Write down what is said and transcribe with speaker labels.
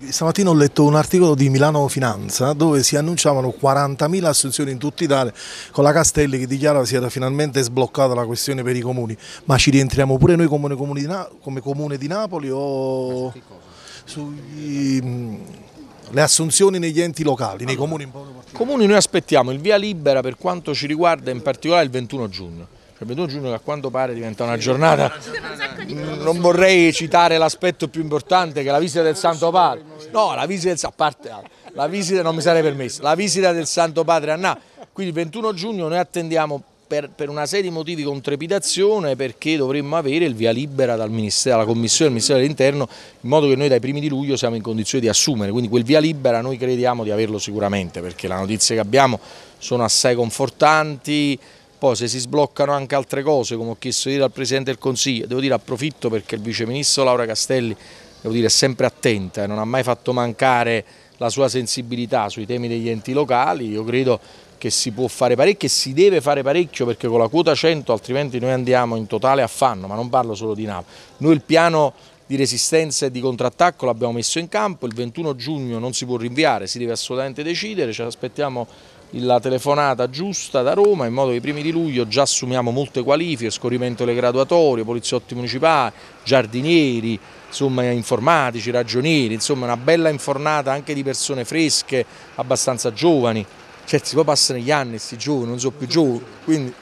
Speaker 1: Stamattina ho letto un articolo di Milano Finanza dove si annunciavano 40.000 assunzioni in tutta Italia con la Castelli che dichiara si era finalmente sbloccata la questione per i comuni, ma ci rientriamo pure noi come comune di, come comune di Napoli o sulle mm, assunzioni negli enti locali, nei comuni Comuni noi
Speaker 2: aspettiamo il via libera per quanto ci riguarda in particolare il 21 giugno, cioè il 21 giugno che a quanto pare diventa una giornata non vorrei citare l'aspetto più importante che è la visita del Santo Padre. No, la visita del Santo Padre, la visita non mi sarei permessa, la visita del Santo Padre a Anna. Quindi il 21 giugno noi attendiamo per, per, una serie di motivi con trepidazione perché dovremmo avere il via libera dalla Commissione del Ministero dell'Interno in modo che noi dai primi di luglio siamo in condizione di assumere, quindi quel via libera noi crediamo di averlo sicuramente perché le notizie che abbiamo sono assai confortanti, poi se si sbloccano anche altre cose come ho chiesto ieri al Presidente del Consiglio, devo dire approfitto perché il Vice Ministro Laura Castelli devo dire, è sempre attenta e eh, non ha mai fatto mancare la sua sensibilità sui temi degli enti locali, io credo che si può fare parecchio e si deve fare parecchio perché con la quota 100 altrimenti noi andiamo in totale affanno, ma non parlo solo di Napoli. Noi il piano di resistenza e di contrattacco l'abbiamo messo in campo, il 21 giugno non si può rinviare, si deve assolutamente decidere, ci aspettiamo la telefonata giusta da Roma in modo che i primi di luglio già assumiamo molte qualifiche, scorrimento delle graduatorie, poliziotti municipali, giardinieri, insomma, informatici, ragionieri, insomma una bella infornata anche di persone fresche, abbastanza giovani. Certo, poi passano gli anni, questi giovani non sono più giovani, quindi